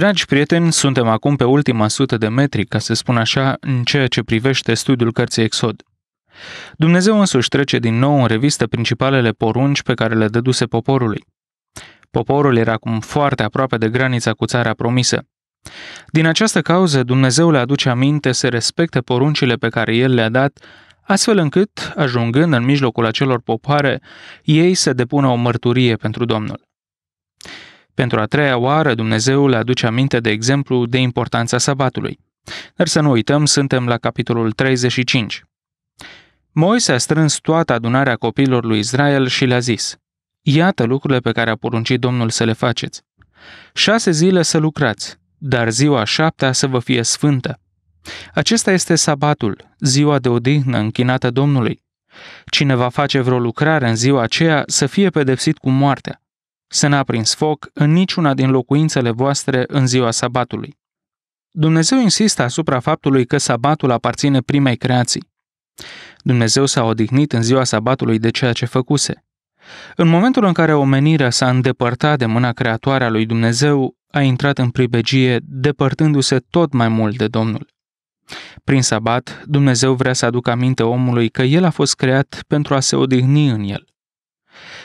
Dragi prieteni, suntem acum pe ultima sută de metri, ca să spun așa, în ceea ce privește studiul cărții Exod. Dumnezeu însuși trece din nou în revistă principalele porunci pe care le dăduse poporului. Poporul era acum foarte aproape de granița cu țara promisă. Din această cauză, Dumnezeu le aduce aminte să respecte poruncile pe care El le-a dat, astfel încât, ajungând în mijlocul acelor popoare, ei să depună o mărturie pentru Domnul. Pentru a treia oară, Dumnezeu le aduce aminte, de exemplu, de importanța sabatului. Dar să nu uităm, suntem la capitolul 35. Moise a strâns toată adunarea copiilor lui Israel și le-a zis, Iată lucrurile pe care a poruncit Domnul să le faceți. Șase zile să lucrați, dar ziua șaptea să vă fie sfântă. Acesta este sabatul, ziua de odihnă închinată Domnului. Cine va face vreo lucrare în ziua aceea să fie pedepsit cu moartea să n-a prins foc în niciuna din locuințele voastre în ziua sabatului. Dumnezeu insistă asupra faptului că sabatul aparține primei creații. Dumnezeu s-a odihnit în ziua sabatului de ceea ce făcuse. În momentul în care omenirea s-a îndepărtat de mâna creatoare a lui Dumnezeu, a intrat în pribegie, depărtându-se tot mai mult de Domnul. Prin sabat, Dumnezeu vrea să aducă aminte omului că el a fost creat pentru a se odihni în el.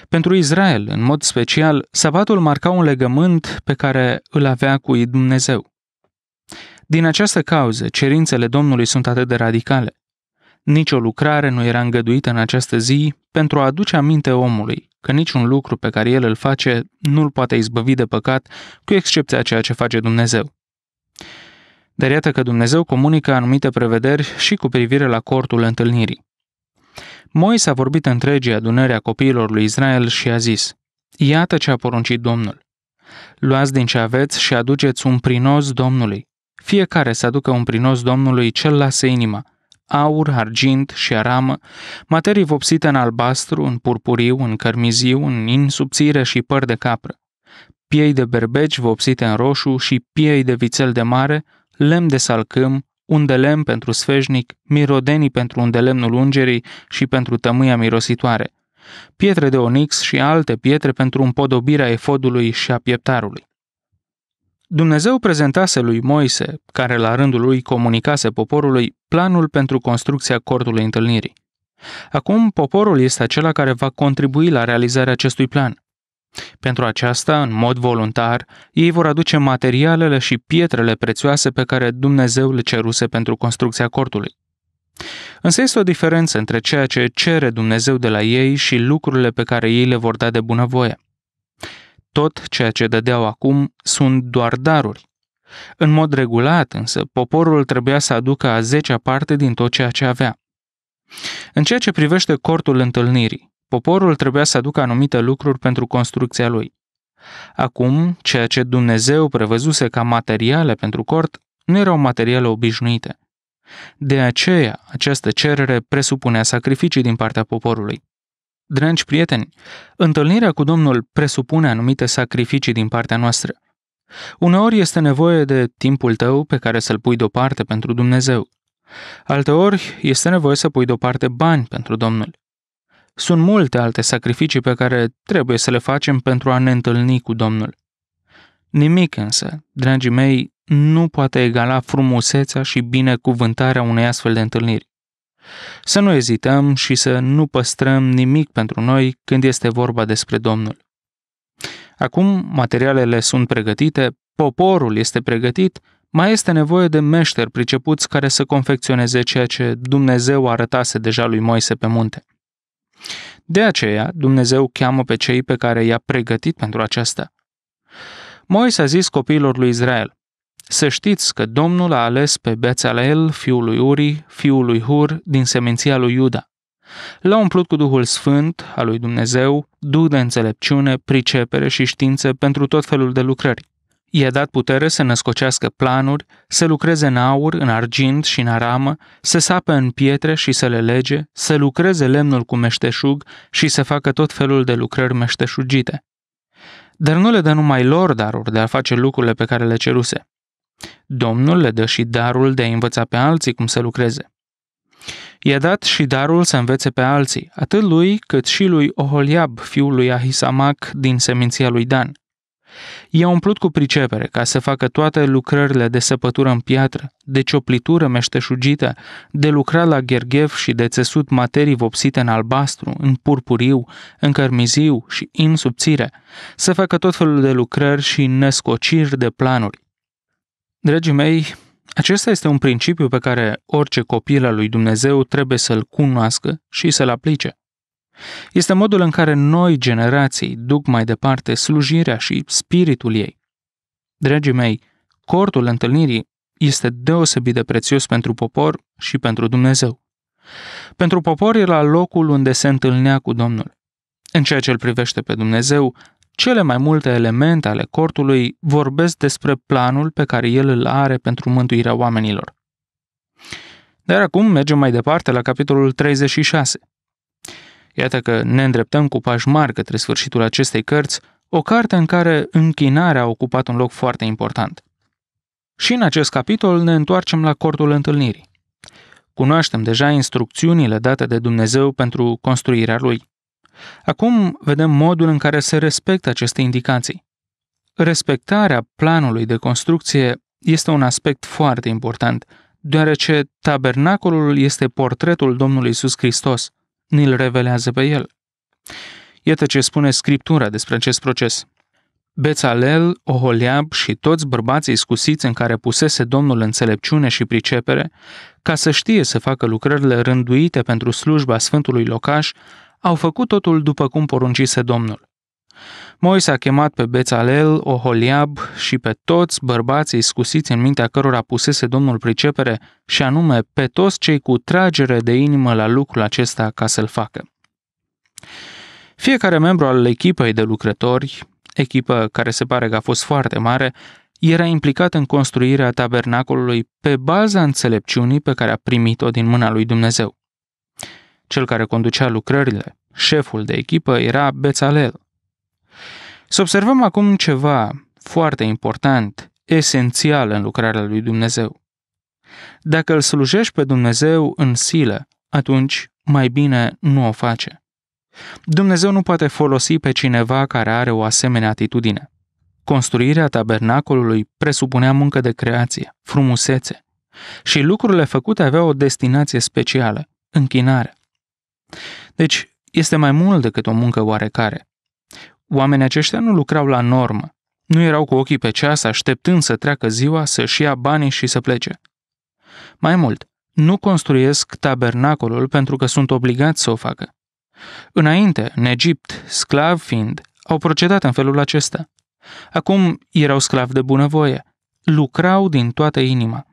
Pentru Israel, în mod special, sabatul marca un legământ pe care îl avea cu Dumnezeu. Din această cauză, cerințele Domnului sunt atât de radicale. Nici o lucrare nu era îngăduită în această zi pentru a aduce aminte omului că niciun lucru pe care el îl face nu îl poate izbăvi de păcat, cu excepția ceea ce face Dumnezeu. Dar iată că Dumnezeu comunică anumite prevederi și cu privire la cortul întâlnirii. Moise a vorbit întregii adunări a copiilor lui Israel și a zis, Iată ce a poruncit Domnul. Luați din ce aveți și aduceți un prinos Domnului. Fiecare să aducă un prinos Domnului cel lasă inima, aur, argint și aramă, materii vopsite în albastru, în purpuriu, în cărmiziu, în insubțire și păr de capră, piei de berbeci vopsite în roșu și piei de vițel de mare, lemn de salcâm, un de lemn pentru sfejnic, mirodenii pentru undelemnul ungerii și pentru tămâia mirositoare, pietre de onix și alte pietre pentru împodobirea efodului și a pieptarului. Dumnezeu prezentase lui Moise, care la rândul lui comunicase poporului, planul pentru construcția cortului întâlnirii. Acum, poporul este acela care va contribui la realizarea acestui plan. Pentru aceasta, în mod voluntar, ei vor aduce materialele și pietrele prețioase pe care Dumnezeu le ceruse pentru construcția cortului. Însă este o diferență între ceea ce cere Dumnezeu de la ei și lucrurile pe care ei le vor da de bunăvoie. Tot ceea ce dădeau acum sunt doar daruri. În mod regulat, însă, poporul trebuia să aducă a zecea parte din tot ceea ce avea. În ceea ce privește cortul întâlnirii, Poporul trebuia să aducă anumite lucruri pentru construcția lui. Acum, ceea ce Dumnezeu prevăzuse ca materiale pentru cort nu erau materiale obișnuite. De aceea, această cerere presupunea sacrificii din partea poporului. Dragi prieteni, întâlnirea cu Domnul presupune anumite sacrificii din partea noastră. Uneori este nevoie de timpul tău pe care să-l pui deoparte pentru Dumnezeu. Alteori este nevoie să pui deoparte bani pentru Domnul. Sunt multe alte sacrificii pe care trebuie să le facem pentru a ne întâlni cu Domnul. Nimic însă, dragii mei, nu poate egala frumusețea și binecuvântarea unei astfel de întâlniri. Să nu ezităm și să nu păstrăm nimic pentru noi când este vorba despre Domnul. Acum materialele sunt pregătite, poporul este pregătit, mai este nevoie de meșteri pricepuți care să confecționeze ceea ce Dumnezeu arătase deja lui Moise pe munte. De aceea, Dumnezeu cheamă pe cei pe care i-a pregătit pentru aceasta. Moise a zis copiilor lui Israel, Să știți că Domnul a ales pe Bețalel, fiul lui Uri, fiul lui Hur, din seminția lui Iuda. L-a umplut cu Duhul Sfânt al lui Dumnezeu, duh de înțelepciune, pricepere și știință pentru tot felul de lucrări I-a dat putere să născocească planuri, să lucreze în aur, în argint și în aramă, să sapă în pietre și să le lege, să lucreze lemnul cu meșteșug și să facă tot felul de lucrări meșteșugite. Dar nu le dă numai lor daruri de a face lucrurile pe care le ceruse. Domnul le dă și darul de a învăța pe alții cum să lucreze. I-a dat și darul să învețe pe alții, atât lui cât și lui Oholiab, fiul lui Ahisamac din seminția lui Dan – I-a umplut cu pricepere ca să facă toate lucrările de săpătură în piatră, de cioplitură meșteșugită, de lucrat la gherghef și de țesut materii vopsite în albastru, în purpuriu, în cărmiziu și în subțire, să facă tot felul de lucrări și născociri de planuri. Dragii mei, acesta este un principiu pe care orice copil al lui Dumnezeu trebuie să-l cunoască și să-l aplice. Este modul în care noi, generații, duc mai departe slujirea și spiritul ei. Dragii mei, cortul întâlnirii este deosebit de prețios pentru popor și pentru Dumnezeu. Pentru popor era locul unde se întâlnea cu Domnul. În ceea ce îl privește pe Dumnezeu, cele mai multe elemente ale cortului vorbesc despre planul pe care el îl are pentru mântuirea oamenilor. Dar acum mergem mai departe la capitolul 36. Iată că ne îndreptăm cu pași mari către sfârșitul acestei cărți, o carte în care închinarea a ocupat un loc foarte important. Și în acest capitol ne întoarcem la cortul întâlnirii. Cunoaștem deja instrucțiunile date de Dumnezeu pentru construirea lui. Acum vedem modul în care se respectă aceste indicații. Respectarea planului de construcție este un aspect foarte important, deoarece tabernacolul este portretul Domnului Isus Hristos – ni-l revelează pe el. Iată ce spune Scriptura despre acest proces. Bețalel, Oholiab și toți bărbații scusiți în care pusese Domnul înțelepciune și pricepere, ca să știe să facă lucrările rânduite pentru slujba Sfântului Locaș, au făcut totul după cum poruncise Domnul. Moise a chemat pe Bețalel, Oholiab și pe toți bărbații scusiți în mintea cărora pusese Domnul pricepere, și anume pe toți cei cu tragere de inimă la lucrul acesta ca să-l facă. Fiecare membru al echipei de lucrători, echipă care se pare că a fost foarte mare, era implicat în construirea tabernacolului pe baza înțelepciunii pe care a primit-o din mâna lui Dumnezeu. Cel care conducea lucrările, șeful de echipă, era Bețalel. Să observăm acum ceva foarte important, esențial în lucrarea lui Dumnezeu. Dacă îl slujești pe Dumnezeu în silă, atunci mai bine nu o face. Dumnezeu nu poate folosi pe cineva care are o asemenea atitudine. Construirea tabernacolului presupunea muncă de creație, frumusețe, și lucrurile făcute aveau o destinație specială, închinare. Deci, este mai mult decât o muncă oarecare. Oamenii aceștia nu lucrau la normă. Nu erau cu ochii pe ceas, așteptând să treacă ziua, să-și ia banii și să plece. Mai mult, nu construiesc tabernacolul pentru că sunt obligați să o facă. Înainte, în Egipt, sclav fiind, au procedat în felul acesta. Acum erau sclavi de bunăvoie, lucrau din toată inima.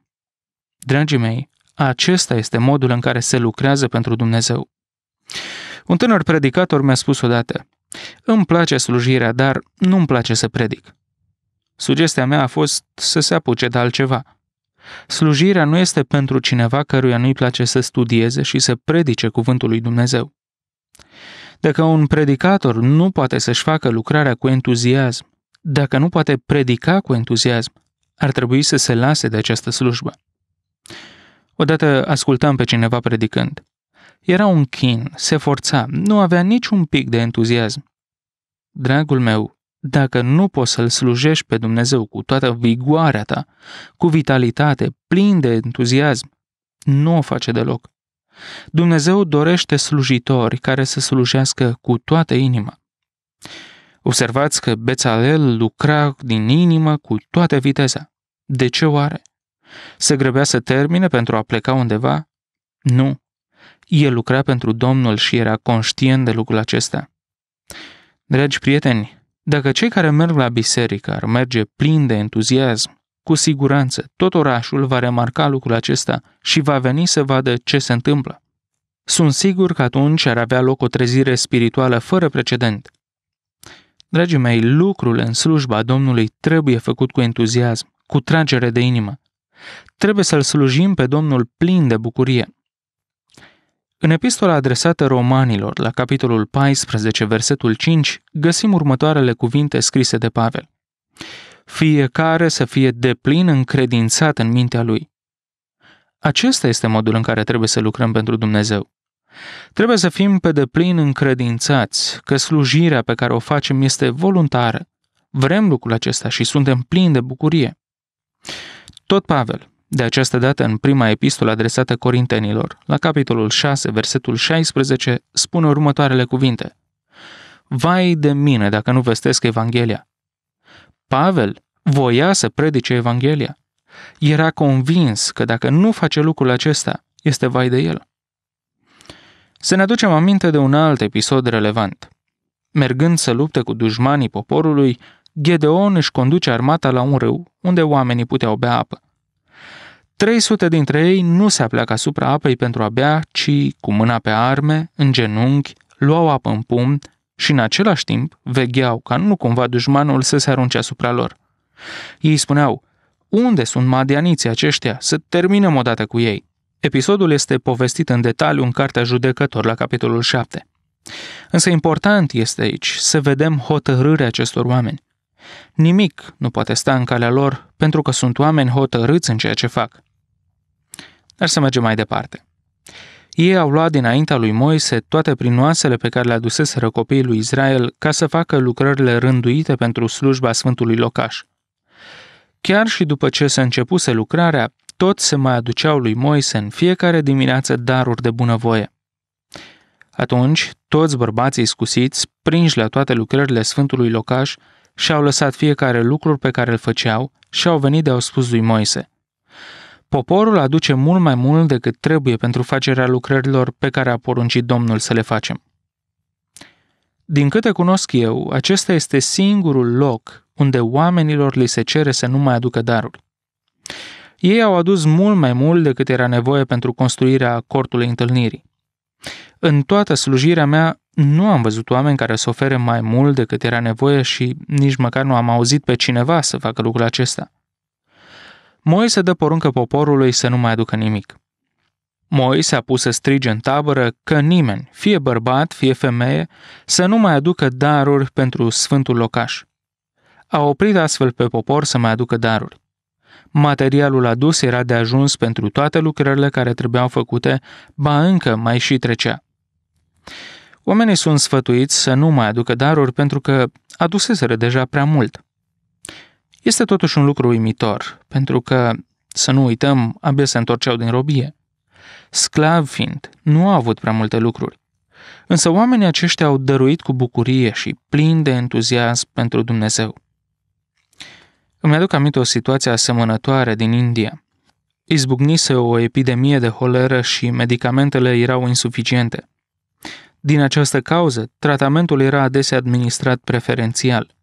Dragii mei, acesta este modul în care se lucrează pentru Dumnezeu. Un tânăr predicator mi-a spus odată, îmi place slujirea, dar nu-mi place să predic. Sugestia mea a fost să se apuce de altceva. Slujirea nu este pentru cineva căruia nu-i place să studieze și să predice cuvântul lui Dumnezeu. Dacă un predicator nu poate să-și facă lucrarea cu entuziasm, dacă nu poate predica cu entuziasm, ar trebui să se lase de această slujbă. Odată ascultam pe cineva predicând. Era un chin, se forța, nu avea niciun pic de entuziasm. Dragul meu, dacă nu poți să-L slujești pe Dumnezeu cu toată vigoarea ta, cu vitalitate, plin de entuziasm, nu o face deloc. Dumnezeu dorește slujitori care să slujească cu toată inima. Observați că Bețalel lucra din inimă cu toată viteza. De ce oare? Se grăbea să termine pentru a pleca undeva? Nu. El lucra pentru Domnul și era conștient de lucrul acesta. Dragi prieteni, dacă cei care merg la biserică ar merge plin de entuziasm, cu siguranță tot orașul va remarca lucrul acesta și va veni să vadă ce se întâmplă. Sunt sigur că atunci ar avea loc o trezire spirituală fără precedent. Dragii mei, lucrul în slujba Domnului trebuie făcut cu entuziasm, cu tragere de inimă. Trebuie să-L slujim pe Domnul plin de bucurie. În epistola adresată romanilor, la capitolul 14, versetul 5, găsim următoarele cuvinte scrise de Pavel. Fiecare să fie deplin încredințat în mintea lui. Acesta este modul în care trebuie să lucrăm pentru Dumnezeu. Trebuie să fim pe deplin încredințați că slujirea pe care o facem este voluntară. Vrem lucrul acesta și suntem plini de bucurie. Tot Pavel, de această dată în prima epistolă adresată Corintenilor, la capitolul 6, versetul 16, spune următoarele cuvinte. Vai de mine dacă nu vestesc Evanghelia! Pavel voia să predice Evanghelia. Era convins că dacă nu face lucrul acesta, este vai de el. Să ne aducem aminte de un alt episod relevant. Mergând să lupte cu dușmanii poporului, Gedeon își conduce armata la un râu unde oamenii puteau bea apă. 300 dintre ei nu se apleacă asupra apei pentru a bea, ci, cu mâna pe arme, în genunchi, luau apă în pumn și în același timp vegheau ca nu cumva dușmanul să se arunce asupra lor. Ei spuneau, unde sunt madianiții aceștia? Să terminăm odată cu ei. Episodul este povestit în detaliu în Cartea Judecător la capitolul 7. Însă important este aici să vedem hotărârea acestor oameni. Nimic nu poate sta în calea lor pentru că sunt oameni hotărâți în ceea ce fac. Dar să mergem mai departe. Ei au luat dinaintea lui Moise toate prinoasele pe care le aduseseră copiii lui Israel ca să facă lucrările rânduite pentru slujba Sfântului Locaș. Chiar și după ce se începuse lucrarea, tot se mai aduceau lui Moise în fiecare dimineață daruri de bunăvoie. Atunci, toți bărbații scusiți, prinși la toate lucrările Sfântului Locaș, și-au lăsat fiecare lucru pe care îl făceau și au venit de-au spus lui Moise. Poporul aduce mult mai mult decât trebuie pentru facerea lucrărilor pe care a poruncit Domnul să le facem. Din câte cunosc eu, acesta este singurul loc unde oamenilor li se cere să nu mai aducă daruri. Ei au adus mult mai mult decât era nevoie pentru construirea cortului întâlnirii. În toată slujirea mea nu am văzut oameni care să ofere mai mult decât era nevoie și nici măcar nu am auzit pe cineva să facă lucrul acesta – Moise dă poruncă poporului să nu mai aducă nimic. Moise a pus să strige în tabără că nimeni, fie bărbat, fie femeie, să nu mai aducă daruri pentru sfântul locaș. A oprit astfel pe popor să mai aducă daruri. Materialul adus era de ajuns pentru toate lucrările care trebuiau făcute, ba încă mai și trecea. Oamenii sunt sfătuiți să nu mai aducă daruri pentru că aduseseră deja prea mult – este totuși un lucru uimitor, pentru că, să nu uităm, abia se întorceau din robie. Sclav fiind, nu au avut prea multe lucruri. Însă oamenii aceștia au dăruit cu bucurie și plin de entuziasm pentru Dumnezeu. Îmi aduc aminte o situație asemănătoare din India. Izbucnise o epidemie de holeră și medicamentele erau insuficiente. Din această cauză, tratamentul era adesea administrat preferențial.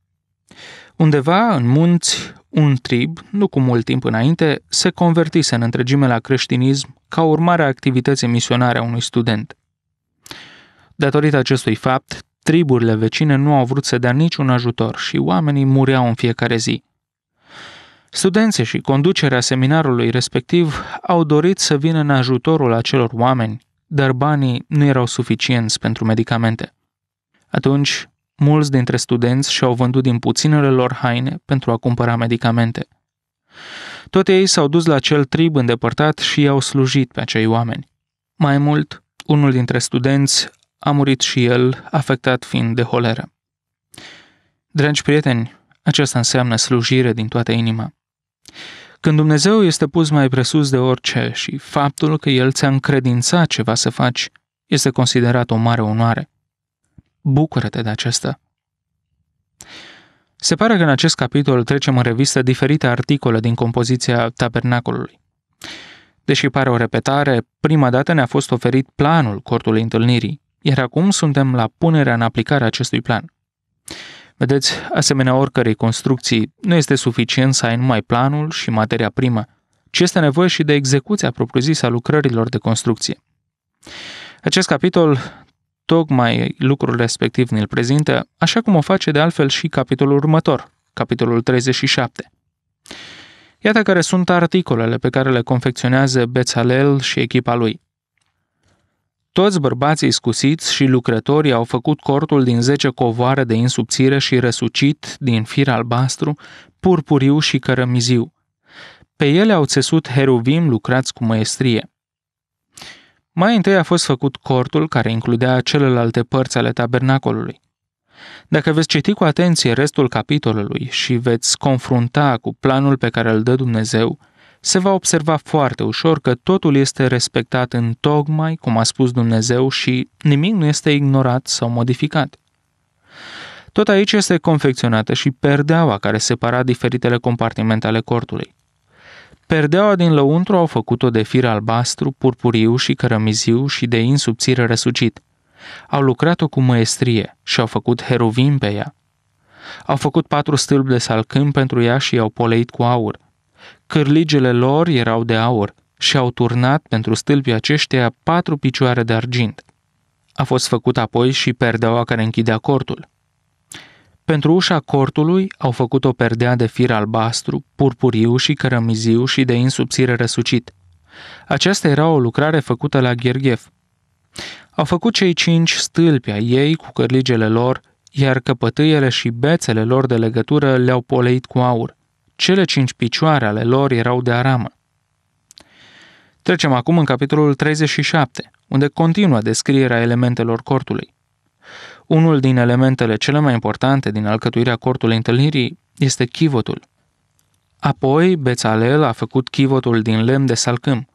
Undeva în munți, un trib, nu cu mult timp înainte, se convertise în întregime la creștinism ca urmare a activității misionare a unui student. Datorită acestui fapt, triburile vecine nu au vrut să dea niciun ajutor și oamenii mureau în fiecare zi. Studenții și conducerea seminarului respectiv au dorit să vină în ajutorul acelor oameni, dar banii nu erau suficienți pentru medicamente. Atunci, mulți dintre studenți și-au vândut din puținele lor haine pentru a cumpăra medicamente. Tot ei s-au dus la acel trib îndepărtat și i-au slujit pe acei oameni. Mai mult, unul dintre studenți a murit și el, afectat fiind de holeră. Dragi prieteni, aceasta înseamnă slujire din toată inima. Când Dumnezeu este pus mai presus de orice și faptul că El ți-a încredințat ceva să faci, este considerat o mare onoare bucură-te de acesta. Se pare că în acest capitol trecem în revistă diferite articole din compoziția tabernacolului. Deși pare o repetare, prima dată ne-a fost oferit planul cortului întâlnirii, iar acum suntem la punerea în aplicare acestui plan. Vedeți, asemenea oricărei construcții, nu este suficient să ai numai planul și materia primă, ci este nevoie și de execuția propriu-zisă a lucrărilor de construcție. Acest capitol tocmai lucrul respectiv ne-l prezintă, așa cum o face de altfel și capitolul următor, capitolul 37. Iată care sunt articolele pe care le confecționează Bețalel și echipa lui. Toți bărbații scusiți și lucrătorii au făcut cortul din zece covoare de insubțire și răsucit din fir albastru, purpuriu și cărămiziu. Pe ele au țesut heruvim lucrați cu măestrie. Mai întâi a fost făcut cortul care includea celelalte părți ale tabernacolului. Dacă veți citi cu atenție restul capitolului și veți confrunta cu planul pe care îl dă Dumnezeu, se va observa foarte ușor că totul este respectat în tocmai cum a spus Dumnezeu și nimic nu este ignorat sau modificat. Tot aici este confecționată și perdeaua care separa diferitele compartimente ale cortului. Perdeaua din lăuntru au făcut-o de fir albastru, purpuriu și cărămiziu și de insubțire răsucit. Au lucrat-o cu măestrie și au făcut heruvim pe ea. Au făcut patru stâlpi de salcâm pentru ea și i-au poleit cu aur. Cârligele lor erau de aur și au turnat pentru stâlpii aceștia patru picioare de argint. A fost făcut apoi și perdeaua care închidea cortul. Pentru ușa cortului au făcut o perdea de fir albastru, purpuriu și cărămiziu și de insubțire răsucit. Aceasta era o lucrare făcută la Gherghef. Au făcut cei cinci stâlpi a ei cu cărligele lor, iar căpătâiele și bețele lor de legătură le-au poleit cu aur. Cele cinci picioare ale lor erau de aramă. Trecem acum în capitolul 37, unde continuă descrierea elementelor cortului. Unul din elementele cele mai importante din alcătuirea cortului întâlnirii este chivotul. Apoi, Bețalel a făcut chivotul din lemn de salcâm.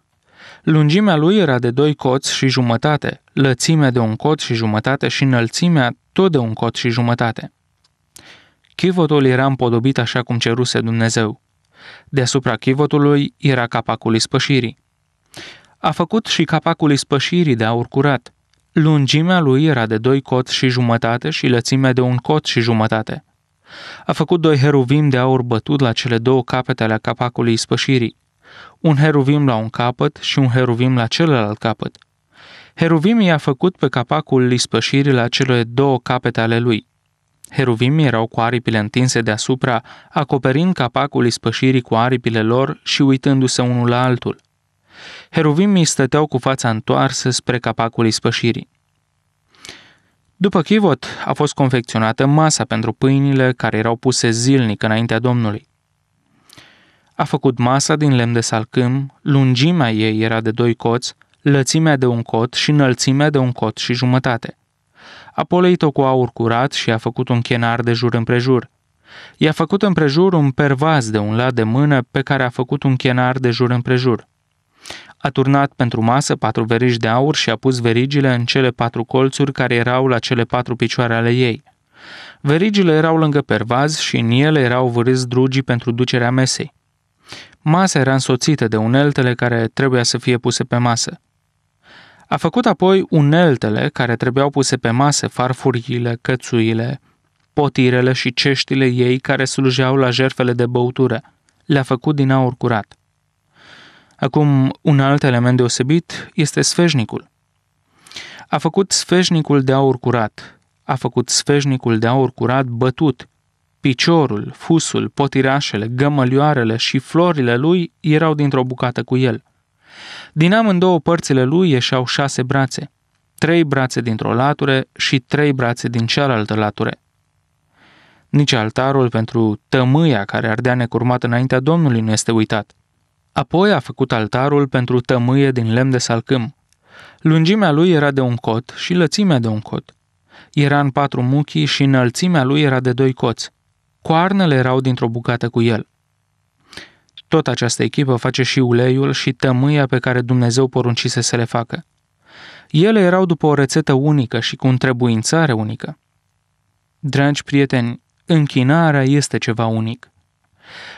Lungimea lui era de doi coți și jumătate, lățimea de un cot și jumătate și înălțimea tot de un cot și jumătate. Chivotul era împodobit așa cum ceruse Dumnezeu. Deasupra chivotului era capacul ispășirii. A făcut și capacul ispășirii de aur curat. Lungimea lui era de doi cot și jumătate și lățimea de un cot și jumătate. A făcut doi heruvim de aur bătut la cele două capete ale capacului ispășirii, un heruvim la un capăt și un heruvim la celălalt capăt. Heruvim i-a făcut pe capacul ispășirii la cele două capete ale lui. Heruvim erau cu aripile întinse deasupra, acoperind capacul ispășirii cu aripile lor și uitându-se unul la altul. Heruvimii stăteau cu fața întoarsă spre capacul ispășirii. După chivot a fost confecționată masa pentru pâinile care erau puse zilnic înaintea Domnului. A făcut masa din lemn de salcâm, lungimea ei era de doi coți, lățimea de un cot și înălțimea de un cot și jumătate. A poleit-o cu aur curat și a făcut un chenar de jur împrejur. I-a făcut împrejur un pervaz de un lat de mână pe care a făcut un chenar de jur împrejur. A turnat pentru masă patru verigi de aur și a pus verigile în cele patru colțuri care erau la cele patru picioare ale ei. Verigile erau lângă pervaz și în ele erau vârâți drugii pentru ducerea mesei. Masa era însoțită de uneltele care trebuia să fie puse pe masă. A făcut apoi uneltele care trebuiau puse pe masă, farfurile, cățuile, potirele și ceștile ei care slujeau la jerfele de băutură. Le-a făcut din aur curat. Acum, un alt element deosebit este sfeșnicul. A făcut sfeșnicul de aur curat, a făcut sfeșnicul de aur curat bătut. Piciorul, fusul, potirașele, gămălioarele și florile lui erau dintr-o bucată cu el. Din amândouă părțile lui ieșeau șase brațe, trei brațe dintr-o latură și trei brațe din cealaltă latură. Nici altarul pentru tămâia care ardea necurmat înaintea Domnului nu este uitat – Apoi a făcut altarul pentru tămâie din lemn de salcâm. Lungimea lui era de un cot și lățimea de un cot. Era în patru muchii și înălțimea lui era de doi coți. Coarnele erau dintr-o bucată cu el. Tot această echipă face și uleiul și tămâia pe care Dumnezeu poruncise să le facă. Ele erau după o rețetă unică și cu întrebuințare unică. Dragi prieteni, închinarea este ceva unic.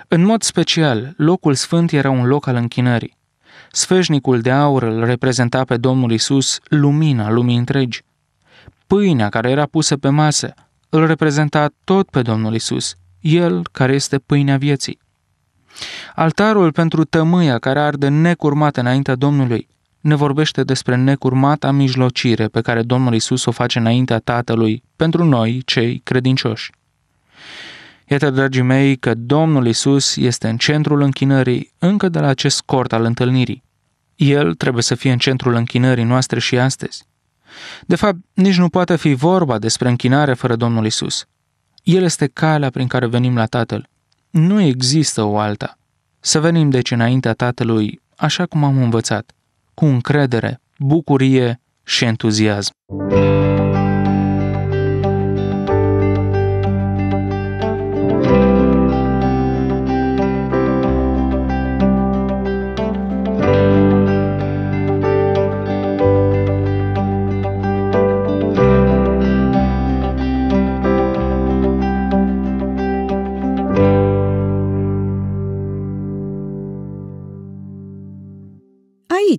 În mod special, locul sfânt era un loc al închinării. Sfeșnicul de aur îl reprezenta pe Domnul Isus, lumina lumii întregi. Pâinea care era pusă pe masă îl reprezenta tot pe Domnul Isus, el care este pâinea vieții. Altarul pentru tămâia care arde necurmat înaintea Domnului ne vorbește despre necurmata mijlocire pe care Domnul Isus o face înaintea Tatălui pentru noi, cei credincioși. Iată, dragii mei, că Domnul Isus este în centrul închinării încă de la acest cort al întâlnirii. El trebuie să fie în centrul închinării noastre și astăzi. De fapt, nici nu poate fi vorba despre închinare fără Domnul Isus. El este calea prin care venim la Tatăl. Nu există o alta. Să venim deci înaintea Tatălui, așa cum am învățat, cu încredere, bucurie și entuziasm. Muzica